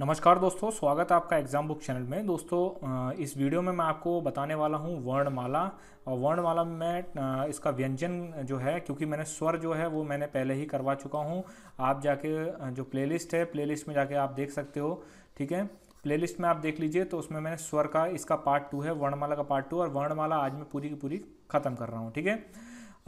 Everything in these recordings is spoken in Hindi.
नमस्कार दोस्तों स्वागत है आपका एग्जाम बुक चैनल में दोस्तों इस वीडियो में मैं आपको बताने वाला हूँ वर्णमाला और वर्णमाला में इसका व्यंजन जो है क्योंकि मैंने स्वर जो है वो मैंने पहले ही करवा चुका हूँ आप जाके जो प्लेलिस्ट है प्लेलिस्ट में जाके आप देख सकते हो ठीक है प्लेलिस्ट में आप देख लीजिए तो उसमें मैंने स्वर का इसका पार्ट टू है वर्णमाला का पार्ट टू और वर्णमाला आज मैं पूरी की पूरी ख़त्म कर रहा हूँ ठीक है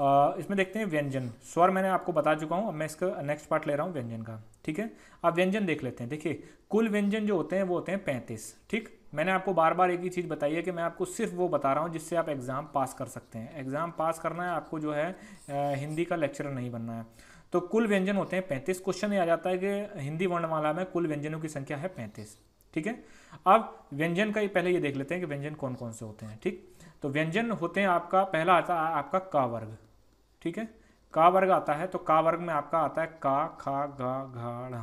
इसमें देखते हैं व्यंजन स्वर मैंने आपको बता चुका हूँ अब मैं इसका नेक्स्ट पार्ट ले रहा हूँ व्यंजन का ठीक है अब व्यंजन देख लेते हैं देखिए कुल व्यंजन जो होते हैं वो होते हैं पैंतीस ठीक मैंने आपको बार बार एक ही चीज़ बताई है कि मैं आपको सिर्फ वो बता रहा हूँ जिससे आप एग्ज़ाम पास कर सकते हैं एग्ज़ाम पास करना है आपको जो है हिंदी का लेक्चर नहीं बनना है तो कुल व्यंजन होते हैं पैंतीस क्वेश्चन ये आ जाता है कि हिंदी वर्णमाला में कुल व्यंजनों की संख्या है पैंतीस ठीक है अब व्यंजन का ही पहले ये देख लेते हैं कि व्यंजन कौन कौन से होते हैं ठीक तो व्यंजन होते हैं आपका पहला आता है आपका का वर्ग ठीक है का वर्ग आता है तो का वर्ग में आपका आता है का खा गा ढा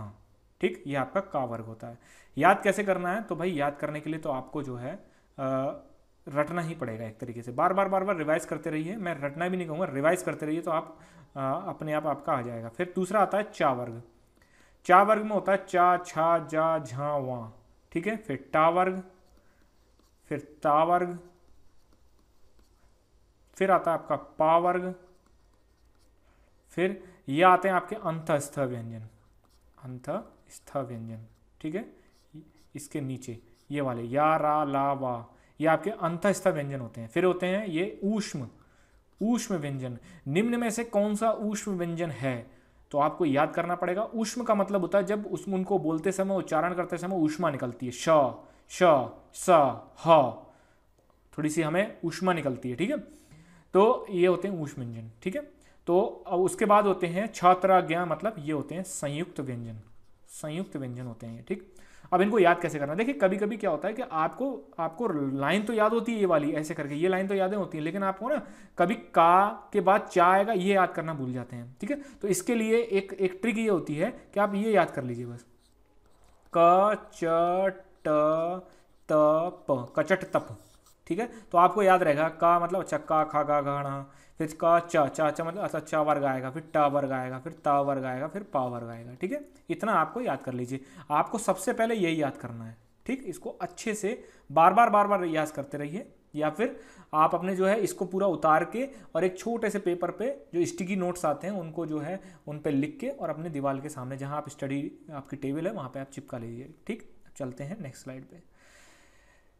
ठीक ये आपका का वर्ग होता है याद कैसे करना है तो भाई याद करने के लिए तो आपको जो है आ, रटना ही पड़ेगा एक तरीके से बार बार बार बार रिवाइज करते रहिए मैं रटना भी नहीं कहूँगा रिवाइज करते रहिए तो आप आ, अपने आप आपका आ जाएगा फिर दूसरा आता है चा वर्ग चा वर्ग में होता है चा छा जा झा वा ठीक है फिर टा वर्ग फिर ता वर्ग फिर आता है आपका पा वर्ग फिर ये आते हैं आपके अंतस्थ व्यंजन अंतस्थ व्यंजन ठीक है इसके नीचे ये वाले या रा ला वा ये आपके अंतस्थ व्यंजन होते हैं फिर होते हैं ये ऊष्म ऊष्म व्यंजन निम्न में से कौन सा ऊष्म व्यंजन है तो आपको याद करना पड़ेगा ऊष्म का मतलब होता है जब उसमें उनको बोलते समय उच्चारण करते समय ऊष्मा निकलती है श श स ह थोड़ी सी हमें ऊष्मा निकलती है ठीक है तो ये होते हैं ऊष्म व्यंजन ठीक है तो अब उसके बाद होते हैं छत्राज्ञा मतलब ये होते हैं संयुक्त व्यंजन संयुक्त व्यंजन होते हैं ठीक अब इनको याद कैसे करना देखिए कभी कभी क्या होता है कि आपको आपको लाइन तो याद होती है ये वाली ऐसे करके ये लाइन तो यादें होती हैं लेकिन आपको ना कभी का के बाद चा आएगा ये याद करना भूल जाते हैं ठीक है तो इसके लिए एक एक ट्रिक ये होती है कि आप ये याद कर लीजिए बस क च ट तप कचट तप ठीक है तो आपको याद रहेगा का मतलब चक्का अच्छा, खा गा घाणा फिर का च चा चा मतलब अच्छा चा वर्ग आएगा फिर टा वर्ग आएगा फिर ता वर्ग आएगा फिर पा वर्ग आएगा ठीक है इतना आपको याद कर लीजिए आपको सबसे पहले यही याद करना है ठीक इसको अच्छे से बार बार बार बार रियाज करते रहिए या फिर आप अपने जो है इसको पूरा उतार के और एक छोटे से पेपर पे जो स्टिकी नोट्स आते हैं उनको जो है उन पर लिख के और अपने दीवार के सामने जहाँ आप स्टडी आपकी टेबल है वहाँ पर आप चिपका लीजिए ठीक चलते हैं नेक्स्ट स्लाइड पर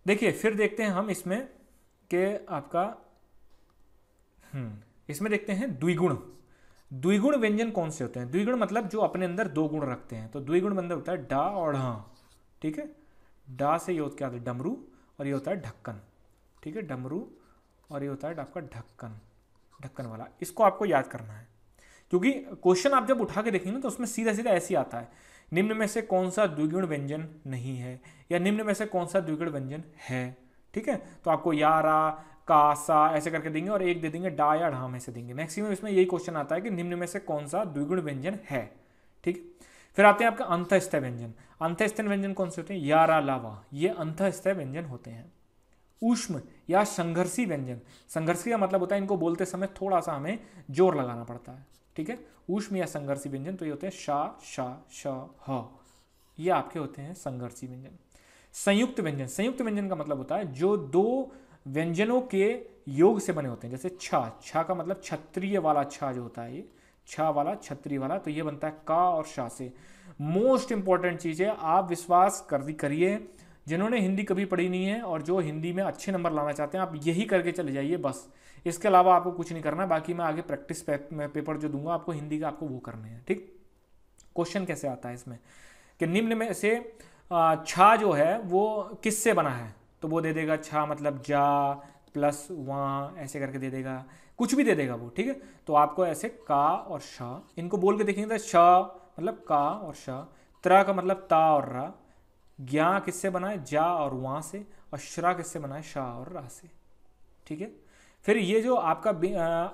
देखिए फिर देखते हैं हम इसमें के आपका हम्म, इसमें देखते हैं द्विगुण द्विगुण व्यंजन कौन से होते हैं द्विगुण मतलब जो अपने अंदर दो गुण रखते हैं तो द्विगुण मतलब होता है डा और ढा ठीक है डा से ये क्या होता है डमरू और ये होता है ढक्कन ठीक है डमरू और ये होता है आपका ढक्कन ढक्कन वाला इसको आपको याद करना है क्योंकि क्वेश्चन आप जब उठा के देखेंगे तो उसमें सीधा सीधा ऐसे आता है निम्न में से कौन सा द्विगुण व्यंजन नहीं है या निम्न में से कौन सा द्विगुण व्यंजन है ठीक है तो आपको यारा का सा ऐसे करके देंगे और एक दे देंगे डा या में से देंगे मैक्सिमम इसमें यही क्वेश्चन आता है कि निम्न में से कौन सा द्विगुण व्यंजन है ठीक फिर आते हैं आपका अंतस्थय व्यंजन अंतस्थय व्यंजन कौन से होते हैं यारा लावा ये अंतस्थय व्यंजन होते हैं उष्म या संघर्षी व्यंजन संघर्षी का मतलब होता है इनको बोलते समय थोड़ा सा हमें जोर लगाना पड़ता है ठीक है उष्म या संघर्षी व्यंजन तो ये होते हैं शा शा श ह ये आपके होते हैं संघर्षी व्यंजन संयुक्त व्यंजन संयुक्त व्यंजन का मतलब होता है जो दो व्यंजनों के योग से बने होते हैं जैसे छा छा का मतलब क्षत्रिय वाला छ जो होता है ये वाला क्षत्रिय वाला तो ये बनता है का और शाह से मोस्ट इंपॉर्टेंट चीज़ है आप विश्वास कर करिए जिन्होंने हिंदी कभी पढ़ी नहीं है और जो हिंदी में अच्छे नंबर लाना चाहते हैं आप यही करके चले जाइए बस इसके अलावा आपको कुछ नहीं करना बाकी मैं आगे प्रैक्टिस पेपर जो दूंगा आपको हिंदी का आपको वो करने हैं ठीक क्वेश्चन कैसे आता है इसमें कि निम्न में से छा जो है वो किससे बना है तो वो दे देगा छा मतलब जा प्लस वहाँ ऐसे करके दे देगा कुछ भी दे देगा वो ठीक है तो आपको ऐसे का और श इनको बोल के देखेंगे तो शाह मतलब का और श त्र का मतलब ता और रा ज्ञा किससे बना है जा और वहां से और श्रा किससे बना है शाह और रा से ठीक है फिर ये जो आपका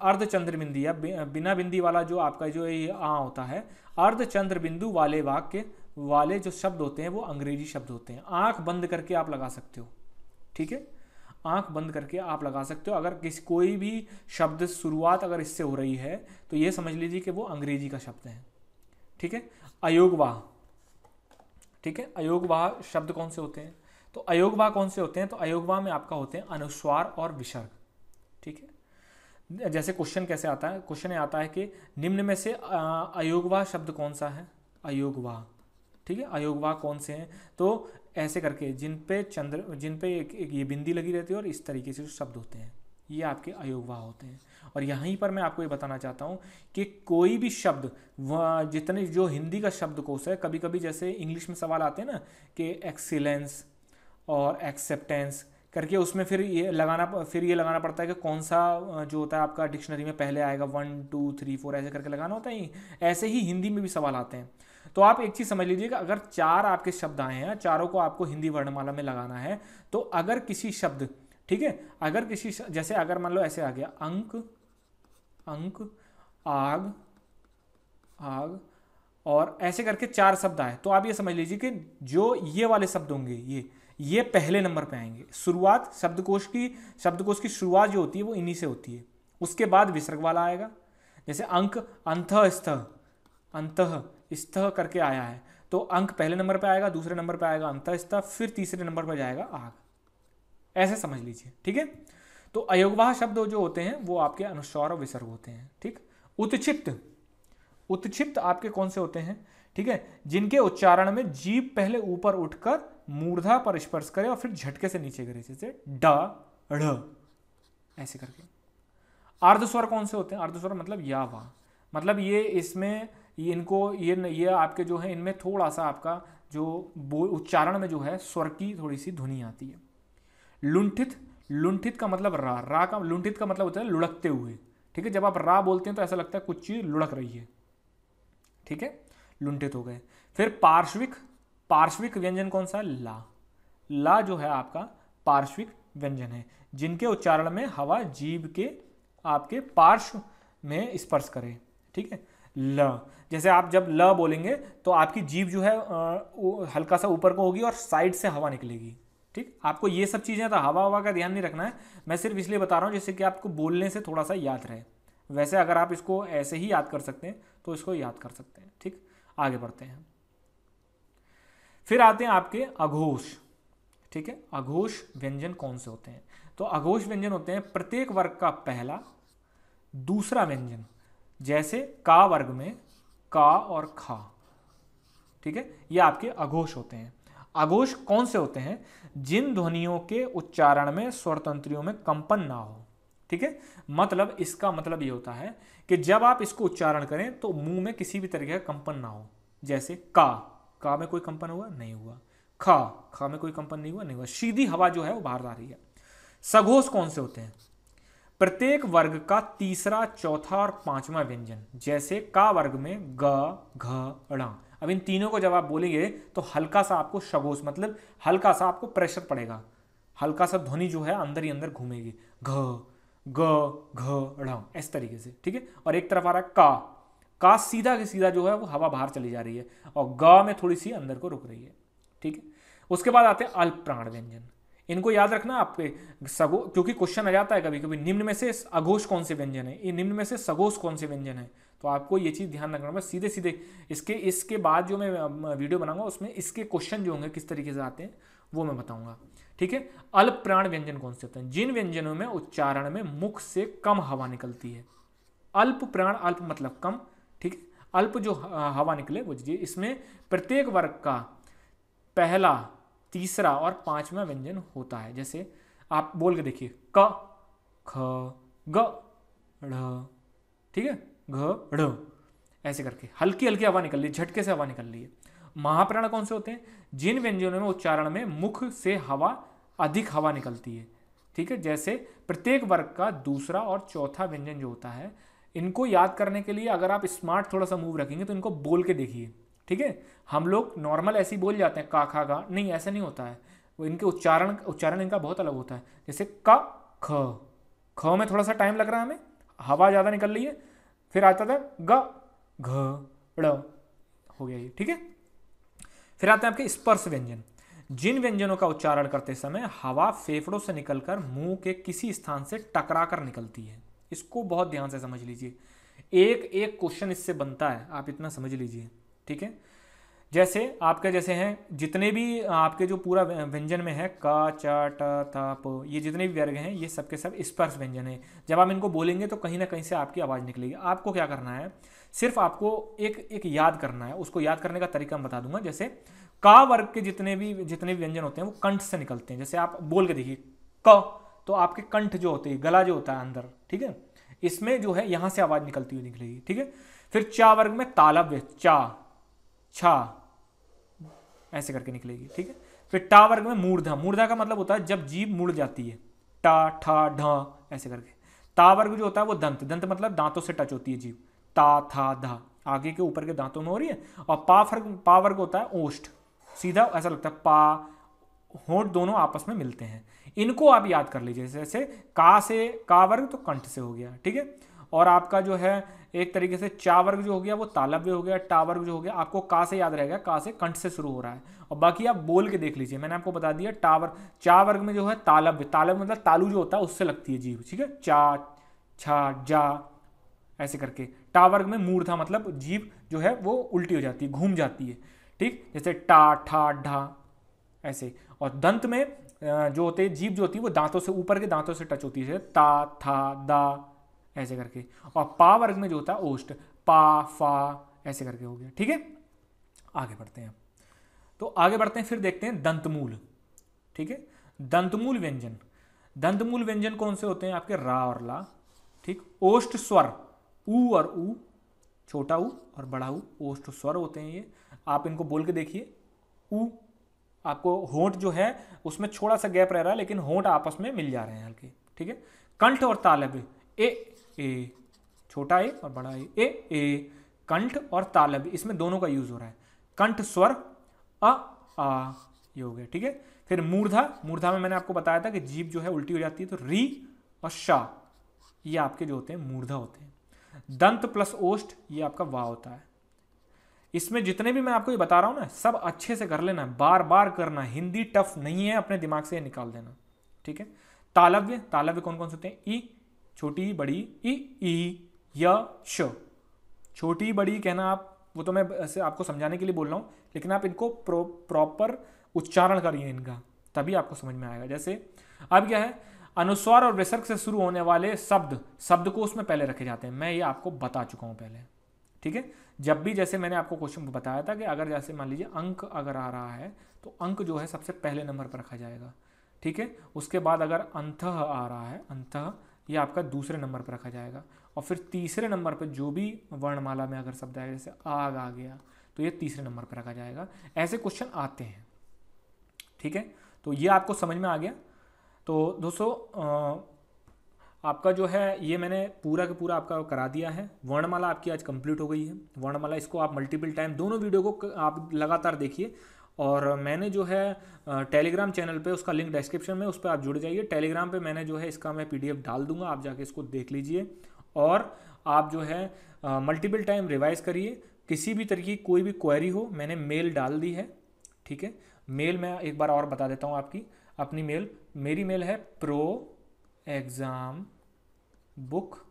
अर्धचंद्र बिंदी या बिना बिंदी वाला जो आपका जो ये आ होता है अर्धचंद्र बिंदु वाले वाक्य वाले जो शब्द होते हैं वो अंग्रेजी शब्द होते हैं आंख बंद करके आप लगा सकते हो ठीक है आंख बंद करके आप लगा सकते हो अगर किसी कोई भी शब्द शुरुआत अगर इससे हो रही है तो ये समझ लीजिए कि वो अंग्रेजी का शब्द है ठीक है अयोगवाह ठीक है अयोगवाह शब्द कौन से होते हैं तो अयोगवाह कौन से होते हैं तो अयोगवाह में आपका होते हैं अनुस्वार और विसर्ग ठीक है जैसे क्वेश्चन कैसे आता है क्वेश्चन आता है कि निम्न में से अयोगवाह शब्द कौन सा है अयोगवाह ठीक है अयोगवाह कौन से हैं तो ऐसे करके जिन पे चंद्र जिन पे एक, एक ये बिंदी लगी रहती है और इस तरीके से शब्द होते हैं ये आपके अयोगवाह होते हैं और यहीं पर मैं आपको ये बताना चाहता हूँ कि कोई भी शब्द जितने जो हिंदी का शब्द कोश है कभी कभी जैसे इंग्लिश में सवाल आते हैं ना कि एक्सीलेंस और एक्सेप्टेंस करके उसमें फिर ये लगाना फिर ये लगाना पड़ता है कि कौन सा जो होता है आपका डिक्शनरी में पहले आएगा वन टू थ्री फोर ऐसे करके लगाना होता है ऐसे ही हिंदी में भी सवाल आते हैं तो आप एक चीज़ समझ लीजिए कि अगर चार आपके शब्द आए हैं चारों को आपको हिंदी वर्णमाला में लगाना है तो अगर किसी शब्द ठीक है अगर किसी जैसे अगर मान लो ऐसे आ गया अंक अंक आग आग और ऐसे करके चार शब्द आए तो आप ये समझ लीजिए कि जो ये वाले शब्द होंगे ये ये पहले नंबर पे आएंगे शुरुआत शब्दकोश की शब्दकोश की शुरुआत जो होती है वो इन्हीं से होती है उसके बाद विसर्ग वाला आएगा जैसे अंक अंत स्थ अंत स्थ करके आया है तो अंक पहले नंबर पे आएगा दूसरे नंबर पे आएगा अंत स्थ फिर तीसरे नंबर पर जाएगा आग ऐसे समझ लीजिए ठीक है तो अयोगवाह शब्द जो होते हैं वो आपके अनुस्वर और विसर्ग होते हैं ठीक उत्क्षिप्त उत्क्षिप्त आपके कौन से होते हैं ठीक है जिनके उच्चारण में जीव पहले ऊपर उठकर मूर्धा पर स्पर्श करे और फिर झटके से नीचे करे जैसे ड ऐसे करके अर्धस्वर कौन से होते हैं अर्धस्वर मतलब या वाह मतलब ये इसमें इनको ये ये आपके जो है इनमें थोड़ा सा आपका जो उच्चारण में जो है स्वर की थोड़ी सी ध्वनि आती है लुंठित लुंठित का मतलब रा रा का लुंठित का मतलब होता है लुढ़कते हुए ठीक है जब आप रा बोलते हैं तो ऐसा लगता है कुछ चीज़ लुढ़क रही है ठीक है लुंठित हो गए फिर पार्श्विक पार्श्विक व्यंजन कौन सा है ला ला जो है आपका पार्श्विक व्यंजन है जिनके उच्चारण में हवा जीव के आपके पार्श्व में स्पर्श करे ठीक है ल जैसे आप जब ल बोलेंगे तो आपकी जीभ जो है हल्का सा ऊपर को होगी और साइड से हवा निकलेगी ठीक आपको ये सब चीज़ें तो हवा हवा का ध्यान नहीं रखना है मैं सिर्फ इसलिए बता रहा हूँ जिससे कि आपको बोलने से थोड़ा सा याद रहे वैसे अगर आप इसको ऐसे ही याद कर सकते हैं तो इसको याद कर सकते हैं ठीक आगे बढ़ते हैं फिर आते हैं आपके अघोष ठीक है अघोष व्यंजन कौन से होते हैं तो अघोष व्यंजन होते हैं प्रत्येक वर्ग का पहला दूसरा व्यंजन जैसे का वर्ग में का और खा ठीक है ये आपके अघोष होते हैं आगोश कौन से होते हैं जिन ध्वनियों के उच्चारण में स्वरतंत्रियों में कंपन ना हो ठीक है मतलब इसका मतलब ये होता है कि जब आप इसको उच्चारण करें तो मुंह में किसी भी तरीके का कंपन ना हो जैसे का का में कोई कंपन हुआ नहीं हुआ खा खा में कोई कंपन नहीं हुआ नहीं हुआ सीधी हवा जो है वो बाहर आ रही है सघोष कौन से होते हैं प्रत्येक वर्ग का तीसरा चौथा और पांचवा व्यंजन जैसे का वर्ग में ग घ अब इन तीनों को जब आप बोलेंगे तो हल्का सा आपको शगोस मतलब हल्का सा आपको प्रेशर पड़ेगा हल्का सा ध्वनि जो है अंदर ही अंदर घूमेगी घ ग घ इस तरीके से ठीक है और एक तरफ आ रहा है का का सीधा के सीधा जो है वो हवा बाहर चली जा रही है और ग में थोड़ी सी अंदर को रुक रही है ठीक है उसके बाद आते हैं अल्प प्राण व्यंजन इनको याद रखना आपके सगो क्योंकि क्वेश्चन आ जाता है कभी कभी निम्न में से अघोष कौन से व्यंजन है ये निम्न में से सगोष कौन से व्यंजन है तो आपको ये चीज़ ध्यान रखना होगा सीधे सीधे इसके इसके बाद जो मैं वीडियो बनाऊंगा उसमें इसके क्वेश्चन जो होंगे किस तरीके से आते हैं वो मैं बताऊंगा ठीक है अल्प प्राण व्यंजन कौन से होते हैं जिन व्यंजनों में उच्चारण में मुख से कम हवा निकलती है अल्प प्राण अल्प मतलब कम ठीक अल्प जो हवा निकले वो जी इसमें प्रत्येक वर्ग का पहला तीसरा और पांचवा व्यंजन होता है जैसे आप बोल के देखिए क ख ग ठीक है घड़ ऐसे करके हल्की हल्की हवा निकल ली झटके से हवा निकल ली है महाप्राण कौन से होते हैं जिन व्यंजनों में उच्चारण में मुख से हवा अधिक हवा निकलती है ठीक है जैसे प्रत्येक वर्ग का दूसरा और चौथा व्यंजन जो होता है इनको याद करने के लिए अगर आप स्मार्ट थोड़ा सा मूव रखेंगे तो इनको बोल के देखिए ठीक है हम लोग नॉर्मल ऐसे बोल जाते हैं का खा गा नहीं ऐसा नहीं होता है इनके उच्चारण उच्चारण इनका बहुत अलग होता है जैसे क ख ख में थोड़ा सा टाइम लग रहा है हमें हवा ज़्यादा निकल रही है फिर आता था ग घ हो गया ये ठीक है फिर आते हैं आपके स्पर्श व्यंजन जिन व्यंजनों का उच्चारण करते समय हवा फेफड़ों से निकलकर मुंह के किसी स्थान से टकरा कर निकलती है इसको बहुत ध्यान से समझ लीजिए एक एक क्वेश्चन इससे बनता है आप इतना समझ लीजिए ठीक है जैसे आपके जैसे हैं जितने भी आपके जो पूरा व्यंजन में है का चा टा था प ये जितने भी वर्ग हैं ये सब के सब स्पर्श व्यंजन है जब आप इनको बोलेंगे तो कहीं ना कहीं से आपकी आवाज़ निकलेगी आपको क्या करना है सिर्फ आपको एक एक याद करना है उसको याद करने का तरीका मैं बता दूंगा जैसे का वर्ग के जितने भी जितने भी व्यंजन होते हैं वो कंठ से निकलते हैं जैसे आप बोल के देखिए क तो आपके कंठ जो होते हैं गला जो होता है अंदर ठीक है इसमें जो है यहाँ से आवाज़ निकलती हुई निकलेगी ठीक है फिर चा वर्ग में तालव्य चा छा ऐसे करके निकलेगी ठीक है तो फिर टा वर्ग में मूर्धा मूर्धा का मतलब होता है जब जीव मुड़ जाती है टा ठा ढा ऐसे करके ता वर्ग जो होता है वो दंत दंत मतलब दांतों से टच होती है जीव ता था धा आगे के ऊपर के दांतों में हो रही है और पा वर्ग पा वर्ग होता है ओष्ठ सीधा ऐसा लगता है पा होंठ दोनों आपस में मिलते हैं इनको आप याद कर लीजिए जैसे का से का वर्ग तो कंठ से हो गया ठीक है और आपका जो है एक तरीके से चावर्ग जो हो गया वो तालव्य हो गया टावर्ग जो हो गया आपको का से याद रहेगा का से कंठ से शुरू हो रहा है और बाकी आप बोल के देख लीजिए मैंने आपको बता दिया टावर चावर्ग में जो है तालव्य तालव्य मतलब तालू जो होता है उससे लगती है जीव ठीक है चा छा जा ऐसे करके टावर्ग में मूर्धा मतलब जीव जो है वो उल्टी हो जाती है घूम जाती है ठीक जैसे टा ठा ढा ऐसे और दंत में जो होते जीव जीभ जो होती है वो दांतों से ऊपर के दांतों से टच होती है ता था दा ऐसे करके और पा वर्ग में जो होता है ओष्ट पा फा ऐसे करके हो गया ठीक है आगे बढ़ते हैं तो आगे बढ़ते हैं फिर देखते हैं दंतमूल ठीक है दंतमूल व्यंजन दंतमूल व्यंजन कौन से होते हैं आपके रा और ला ठीक ओष्ट स्वर ऊ और ऊ छोटा ऊ और बड़ा ऊ ओष्ट स्वर होते हैं ये आप इनको बोल के देखिए ऊ आपको होंठ जो है उसमें छोटा सा गैप रह रहा है लेकिन होंठ आपस में मिल जा रहे हैं हल्के ठीक है कंठ और तालब ए ए छोटा ए और बड़ा ए ए ए कंठ और तालब इसमें दोनों का यूज हो रहा है कंठ स्वर अ आ ये हो गया ठीक है फिर मूर्धा मूर्धा में मैंने आपको बताया था कि जीप जो है उल्टी हो जाती है तो री और शाह ये आपके जो होते हैं मूर्धा होते हैं दंत प्लस ओष्ट ये आपका वाह होता है इसमें जितने भी मैं आपको ये बता रहा हूँ ना सब अच्छे से कर लेना बार बार करना हिंदी टफ नहीं है अपने दिमाग से निकाल देना ठीक है तालव्य तालव्य कौन कौन से होते हैं ई छोटी बड़ी ई ई य श छोटी बड़ी कहना आप वो तो मैं ऐसे आपको समझाने के लिए बोल रहा हूँ लेकिन आप इनको प्रॉपर उच्चारण करिए इनका तभी आपको समझ में आएगा जैसे अब क्या है अनुस्वार और विसर्ग से शुरू होने वाले शब्द शब्द को उसमें पहले रखे जाते हैं मैं ये आपको बता चुका हूँ पहले ठीक है जब भी जैसे मैंने आपको क्वेश्चन बताया था कि अगर जैसे मान लीजिए अंक अगर आ रहा है तो अंक जो है सबसे पहले नंबर पर रखा जाएगा ठीक है उसके बाद अगर अंत आ रहा है अंत ये आपका दूसरे नंबर पर रखा जाएगा और फिर तीसरे नंबर पर जो भी वर्णमाला में अगर शब्द आएगा जैसे आग आ गया तो ये तीसरे नंबर पर रखा जाएगा ऐसे क्वेश्चन आते हैं ठीक है तो ये आपको समझ में आ गया तो दोस्तों आपका जो है ये मैंने पूरा का पूरा आपका करा दिया है वर्णमाला आपकी आज कंप्लीट हो गई है वर्णमाला इसको आप मल्टीपल टाइम दोनों वीडियो को आप लगातार देखिए और मैंने जो है टेलीग्राम चैनल पे उसका लिंक डिस्क्रिप्शन में उस पर आप जुड़ जाइए टेलीग्राम पे मैंने जो है इसका मैं पीडीएफ डाल दूंगा आप जाके इसको देख लीजिए और आप जो है मल्टीपल टाइम रिवाइज़ करिए किसी भी तरीके की कोई भी क्वेरी हो मैंने मेल डाल दी है ठीक है मेल मैं एक बार और बता देता हूँ आपकी अपनी मेल मेरी मेल है pro exam book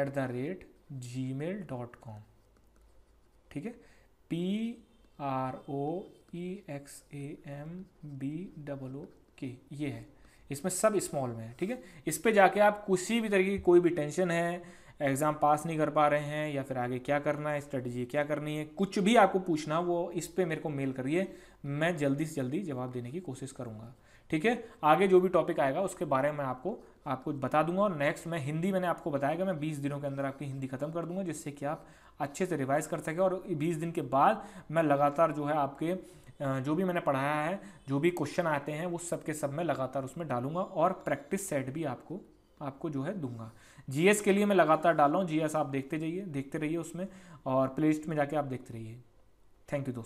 at the rate G mail dot com ठीक है P R O E X A M B double O K ये है इसमें सब स्मॉल में है ठीक है इस पर जाके आप किसी भी तरीके की कोई भी टेंशन है एग्ज़ाम पास नहीं कर पा रहे हैं या फिर आगे क्या करना है स्ट्रेटजी क्या करनी है कुछ भी आपको पूछना वो इस पर मेरे को मेल करिए मैं जल्दी से जल्दी जवाब देने की कोशिश करूँगा ठीक है आगे जो भी टॉपिक आएगा उसके बारे में आपको आपको बता दूंगा और नेक्स्ट मैं हिंदी मैंने आपको बताया कि मैं बीस दिनों के अंदर आपकी हिंदी ख़त्म कर दूंगा जिससे कि आप अच्छे से रिवाइज कर सकें और बीस दिन के बाद मैं लगातार जो है आपके जो भी मैंने पढ़ाया है जो भी क्वेश्चन आते हैं वो सब के सब मैं लगातार उसमें डालूंगा और प्रैक्टिस सेट भी आपको आपको जो है दूंगा जीएस के लिए मैं लगातार डाल रहा हूँ जीएस आप देखते जाइए देखते रहिए उसमें और प्लेलिस्ट में जाके आप देखते रहिए थैंक यू दोस्तों